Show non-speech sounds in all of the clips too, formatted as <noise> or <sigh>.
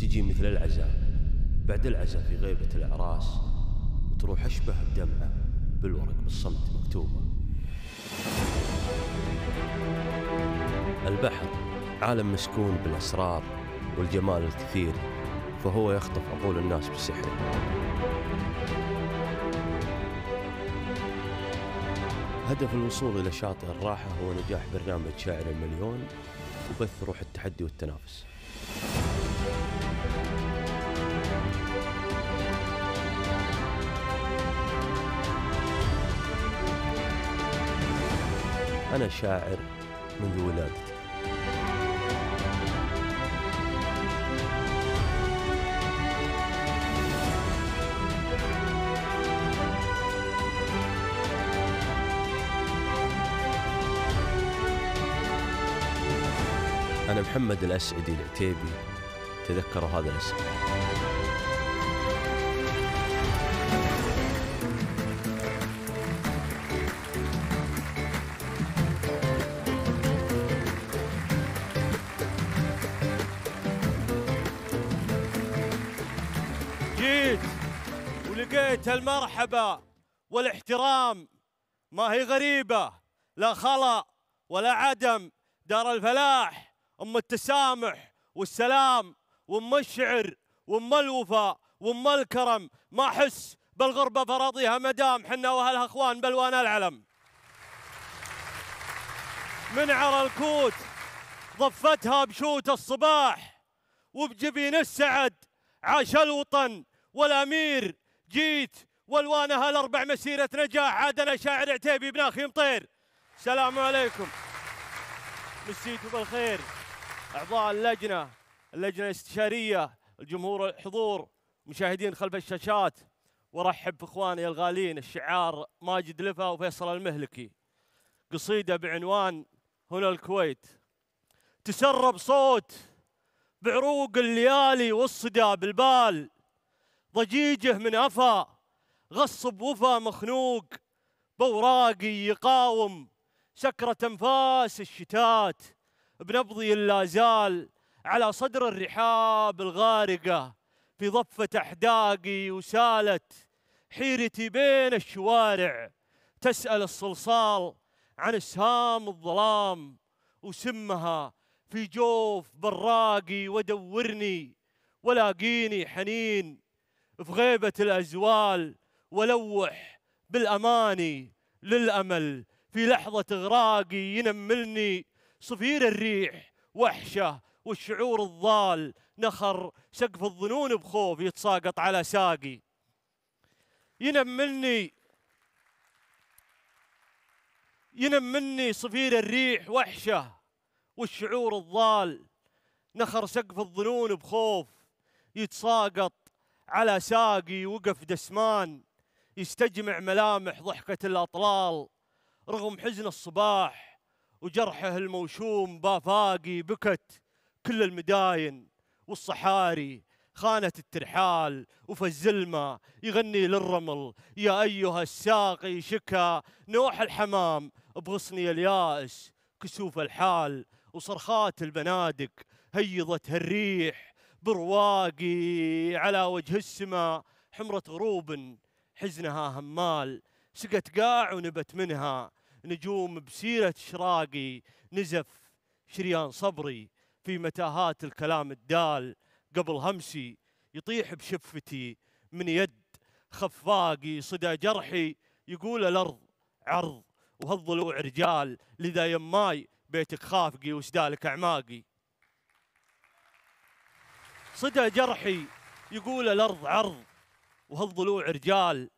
تجي مثل العزاء بعد العزاء في غيبة الأعراس وتروح أشبه بدمعة بالورق بالصمت مكتوبة البحر عالم مسكون بالأسرار والجمال الكثير فهو يخطف عقول الناس بسحره هدف الوصول إلى شاطئ الراحة هو نجاح برنامج شاعر المليون وبث روح التحدي والتنافس أنا شاعر منذ ولادتي أنا محمد الأسعدي العتيبي تذكروا هذا الاسم لقيت المرحبا والاحترام ما هي غريبة لا خلا ولا عدم دار الفلاح أم التسامح والسلام وأم الشعر وأم الوفاء وأم الكرم ما أحس بالغربة فراضيها مدام حنا وأهلها أخوان بلوان العلم من عرى الكوت ضفتها بشوت الصباح وبجبين السعد عاش الوطن والأمير جيت والوانها الاربع مسيره نجاح عادنا شاعر عتيبي بن اخي مطير السلام عليكم مسيتوا بالخير اعضاء اللجنه اللجنه الاستشاريه الجمهور الحضور مشاهدين خلف الشاشات ورحب باخواني الغالين الشعار ماجد لفا وفيصل المهلكي قصيده بعنوان هنا الكويت تسرب صوت بعروق الليالي والصدى بالبال ضجيجه من أفا غصب وفا مخنوق بوراقي يقاوم سكرة أنفاس الشتات بنبضي اللازال على صدر الرحاب الغارقة في ضفة أحداقي وسالت حيرتي بين الشوارع تسأل الصلصال عن اسهام الظلام وسمها في جوف براقي ودورني ولاقيني حنين في غيبة الأجوال ولوح بالأماني للأمل في لحظة إغراقي ينملني صفير الريح وحشة والشعور الضال نخر سقف الظنون بخوف يتساقط على ساقي ينملني ينملني صفير الريح وحشة والشعور الضال نخر سقف الظنون بخوف يتساقط على ساقي وقف دسمان يستجمع ملامح ضحكة الأطلال رغم حزن الصباح وجرحه الموشوم بافاقي بكت كل المداين والصحاري خانة الترحال وفي الزلمة يغني للرمل يا أيها الساقي شكا نوح الحمام بغصني اليائس كسوف الحال وصرخات البنادق هيضت الريح برواقي على وجه السماء حمرة غروب حزنها همال سقت قاع ونبت منها نجوم بسيرة شراقي نزف شريان صبري في متاهات الكلام الدال قبل همسي يطيح بشفتي من يد خفاقي صدى جرحي يقول الأرض عرض وهالضلوع رجال لذا يماي بيتك خافقي وسدالك أعماقي صدى جرحي يقول الأرض عرض وهالضلوع رجال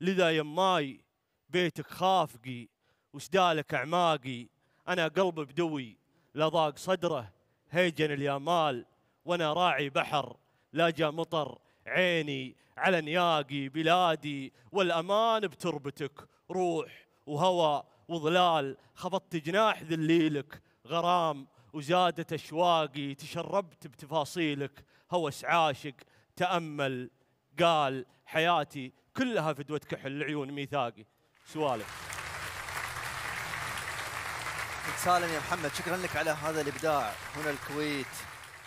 لذا يماي بيتك خافقي وسدالك أعماقي أنا قلب بدوي لا ضاق صدره هيجن اليامال وأنا راعي بحر لا جا مطر عيني على نياقي بلادي والأمان بتربتك روح وهوى وظلال خبطت جناح ذليلك غرام وزادت أشواقي تشربت بتفاصيلك هوس عاشق تأمل قال حياتي كلها فدوة كحل العيون ميثاقي سوالف سالم يا محمد شكرا لك على هذا الابداع هنا الكويت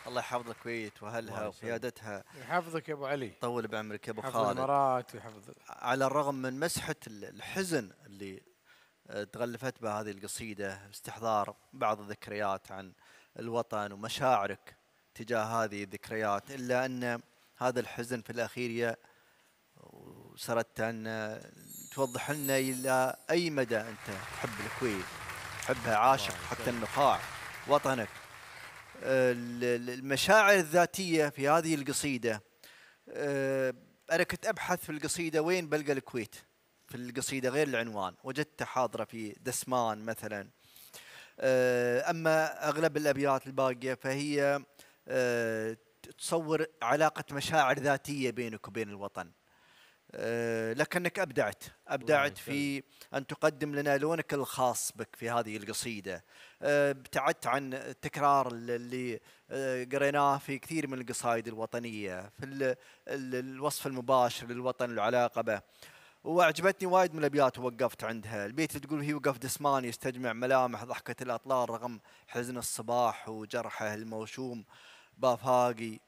الله يحفظ الكويت واهلها وقيادتها يحفظك يا ابو علي طول بعمرك يا ابو خالد الامارات ويحفظ على الرغم من مسحه الحزن اللي آه، تغلفت بها هذه القصيده استحضار بعض الذكريات عن الوطن ومشاعرك تجاه هذه الذكريات الا ان هذا الحزن في الاخير سردت ان توضح لنا الى اي مدى انت تحب الكويت تحبها عاشق حتى النقاع وطنك المشاعر الذاتيه في هذه القصيده آه، انا كنت ابحث في القصيده وين بلقى الكويت في القصيده غير العنوان وجدتها حاضره في دسمان مثلا آه، اما اغلب الابيات الباقيه فهي آه، تصور علاقه مشاعر ذاتيه بينك وبين الوطن آه، لكنك ابدعت ابدعت في ان تقدم لنا لونك الخاص بك في هذه القصيده آه، ابتعدت عن التكرار اللي قريناه في كثير من القصائد الوطنيه في الوصف المباشر للوطن العلاقه به واعجبتني وايد من الابيات ووقفت عندها، البيت اللي تقول هي وقف دسمان يستجمع ملامح ضحكه الاطلال رغم حزن الصباح وجرحه الموشوم بافهاقي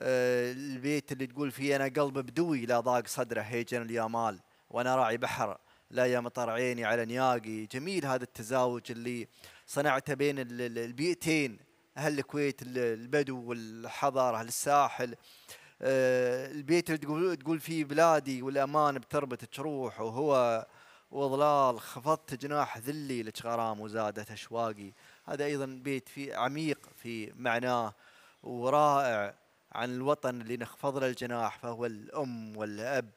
آه، البيت اللي تقول فيه انا قلب بدوي لا ضاق صدره هيجن اليامال وانا راعي بحر لا يا مطر عيني على نياقي جميل هذا التزاوج اللي صنعته بين البيئتين اهل الكويت البدو والحضاره اهل الساحل آه، البيت اللي تقول تقول فيه بلادي والامان بتربة تروح وهو وظلال خفضت جناح ذلي غرام وزادت اشواقي هذا ايضا بيت في عميق في معناه ورائع عن الوطن اللي نخفض له الجناح فهو الأم والأب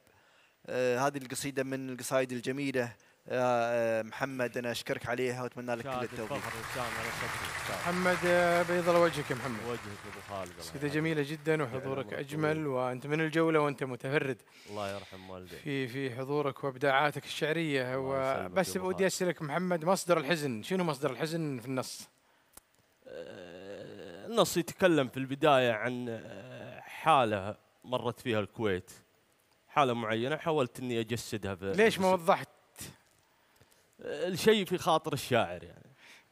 آه هذه القصيدة من القصائد الجميلة يا آه، آه، محمد انا اشكرك عليها واتمنى لك كل التوفيق محمد آه، بيض الله وجهك يا محمد وجهك ابو خالد قصيده جميله جدا وحضورك اجمل وانت من الجوله وانت متفرد الله يرحم والديك في في حضورك وابداعاتك الشعريه بس ودي اسالك محمد مصدر الحزن شنو مصدر الحزن في النص؟ النص يتكلم في البداية عن آه، حالة مرت فيها الكويت حالة معينة حاولت إني أجسدها في ليش ما وضحت؟ الشيء آه، في خاطر الشاعر يعني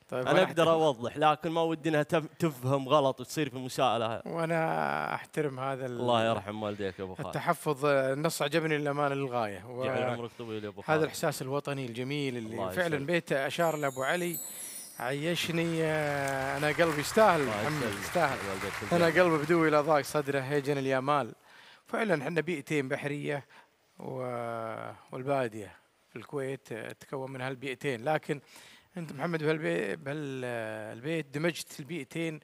طيب انا اقدر اوضح لكن ما ودي انها تفهم غلط وتصير في مساءله وانا احترم هذا الله يرحم والديك يا ابو خالد التحفظ آه، النص عجبني للامانه للغايه يعني عمرك طويل يا ابو خالد هذا الاحساس الوطني الجميل اللي فعلا بيته اشار لابو علي عيشني آه، انا قلبي يستاهل محمد يستاهل انا قلبي بدوي لا ضاق صدره هيجن اليامال فعلا احنا بيئتين بحريه والباديه في الكويت آه، تكون من هالبيئتين لكن انت محمد بهالبيت آه، دمجت البيئتين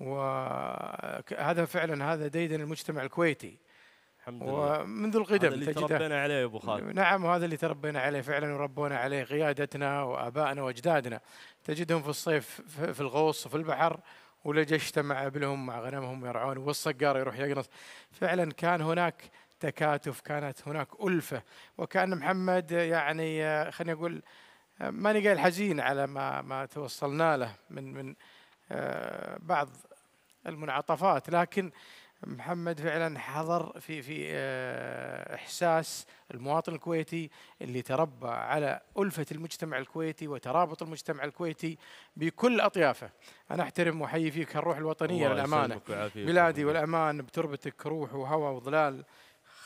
وهذا فعلا هذا ديدن المجتمع الكويتي الحمد لله ومنذ القدم هذا اللي تربينا عليه يا ابو خالد نعم وهذا اللي تربينا عليه فعلا وربونا عليه قيادتنا وابائنا واجدادنا تجدهم في الصيف في الغوص وفي البحر ولجشت مع ابلهم مع غنمهم يرعون والصقار يروح يقنص فعلا كان هناك تكاتف كانت هناك ألفة وكان محمد يعني خليني أقول ماني قايل حزين على ما ما توصلنا له من من آه، بعض المنعطفات لكن محمد فعلا حضر في في آه، احساس المواطن الكويتي اللي تربى على الفه المجتمع الكويتي وترابط المجتمع الكويتي بكل اطيافه. انا احترم واحيي فيك هالروح الوطنيه للامانه بلادي والامان بتربتك روح وهوى وظلال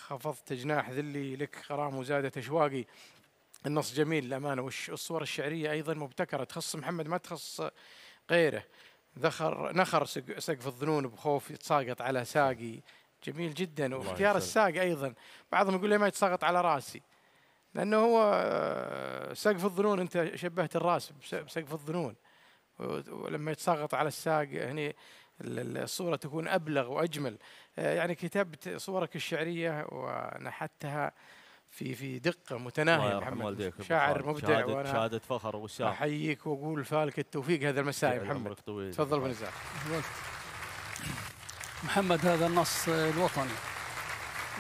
خفضت جناح ذلي لك غرام وزادت اشواقي. النص جميل للامانه والصور الشعريه ايضا مبتكره تخص محمد ما تخص غيره. ذخر نخر سقف الظنون بخوف يتساقط على ساقي جميل جدا واختيار الساق ايضا بعضهم يقول لي ما يتساقط على راسي لانه هو آه، سقف الظنون انت شبهت الراس بسقف الظنون ولما يتساقط على الساق هني يعني الصورة تكون أبلغ وأجمل آه، يعني كتبت صورك الشعرية ونحتها في في دقه متناهيه محمد شاعر مبدع شهادة وانا شهاده فخر وشاعر احييك واقول فالك التوفيق هذا المساء يا محمد تفضل بن محمد هذا النص الوطني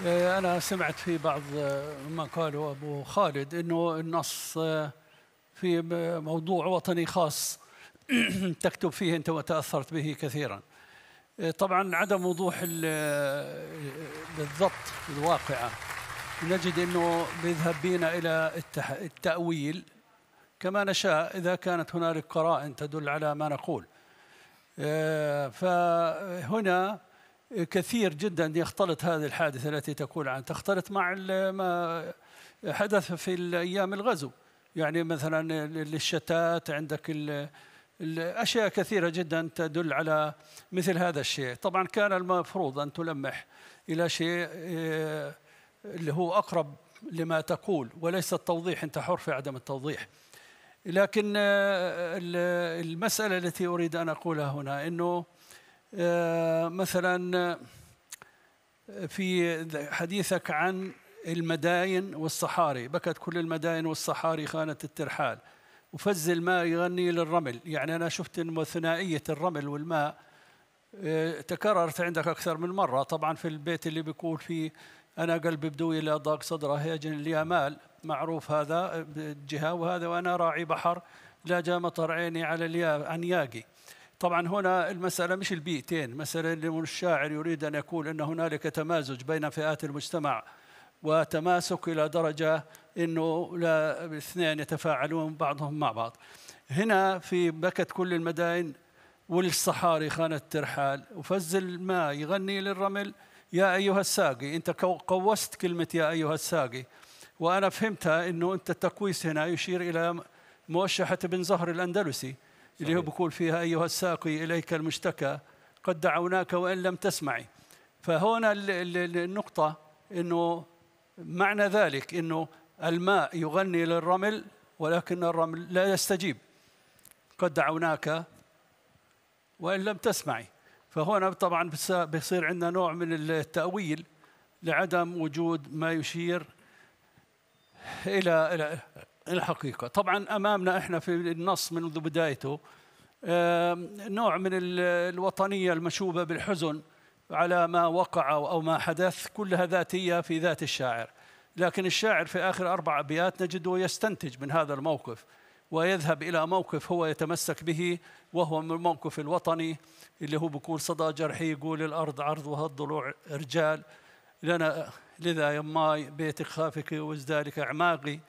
آه، انا سمعت في بعض آه، ما قاله ابو خالد انه النص آه، في موضوع وطني خاص <clears throat> تكتب فيه انت وتاثرت به كثيرا طبعا عدم وضوح بالضبط الواقعه نجد أنه بيذهب بينا إلى التأويل كما نشاء إذا كانت هنالك قرائن تدل على ما نقول آه، فهنا كثير جدا يختلط هذه الحادثة التي تقول عنها تختلط مع ما حدث في الأيام الغزو يعني مثلا الشتات عندك الأشياء كثيرة جدا تدل على مثل هذا الشيء طبعا كان المفروض أن تلمح إلى شيء آه، اللي هو أقرب لما تقول وليس التوضيح أنت حر في عدم التوضيح لكن آه، المسألة التي أريد أن أقولها هنا أنه آه، مثلا في حديثك عن المداين والصحاري بكت كل المداين والصحاري خانة الترحال وفز الماء يغني للرمل يعني أنا شفت إنه ثنائية الرمل والماء آه، تكررت عندك أكثر من مرة طبعا في البيت اللي بيقول فيه أنا قلبي بدوي لا ضاق صدره هيجن اليمال معروف هذا الجهة وهذا وأنا راعي بحر لا جاء مطر عيني على عنياقي طبعا هنا المسألة مش البيئتين مسألة الشاعر يريد أن يقول أن هنالك تمازج بين فئات المجتمع وتماسك إلى درجة أنه لا الاثنين يتفاعلون بعضهم مع بعض هنا في بكت كل المدائن والصحاري خانت ترحال وفز الماء يغني للرمل يا أيها الساقي أنت قوست كلمة يا أيها الساقي وأنا فهمتها أنه أنت التقويس هنا يشير إلى موشحة بن زهر الأندلسي اللي هو بيقول فيها أيها الساقي إليك المشتكى قد دعوناك وإن لم تسمعي فهنا النقطة أنه معنى ذلك أنه الماء يغني للرمل ولكن الرمل لا يستجيب قد دعوناك وإن لم تسمعي فهنا طبعا بيصير عندنا نوع من التأويل لعدم وجود ما يشير إلى إلى الحقيقة طبعا أمامنا إحنا في النص منذ بدايته نوع من الوطنية المشوبة بالحزن على ما وقع أو ما حدث كلها ذاتية في ذات الشاعر لكن الشاعر في آخر أربع أبيات نجده يستنتج من هذا الموقف ويذهب إلى موقف هو يتمسك به وهو من الموقف الوطني اللي هو بيقول صدى جرحي يقول الأرض عرضها الضلوع رجال لنا لذا يماي بيتك خافك وازدالك أعماقي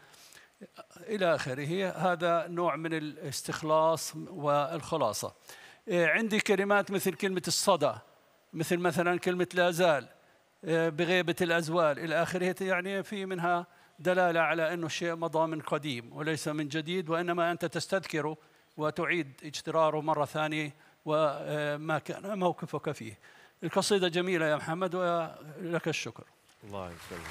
إلى آخره هذا نوع من الاستخلاص والخلاصة إيه، عندي كلمات مثل كلمة الصدى مثل مثلا كلمة لا زال إيه، بغيبة الأزوال إلى آخره يعني في منها دلالة على أنه الشيء مضى من قديم وليس من جديد وإنما أنت تستذكره وتعيد اجتراره مرة ثانية وما كان موقفك فيه القصيدة جميلة يا محمد ولك الشكر الله يسلمك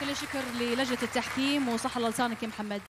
كل شكر للجنة التحكيم وصح الله لسانك يا محمد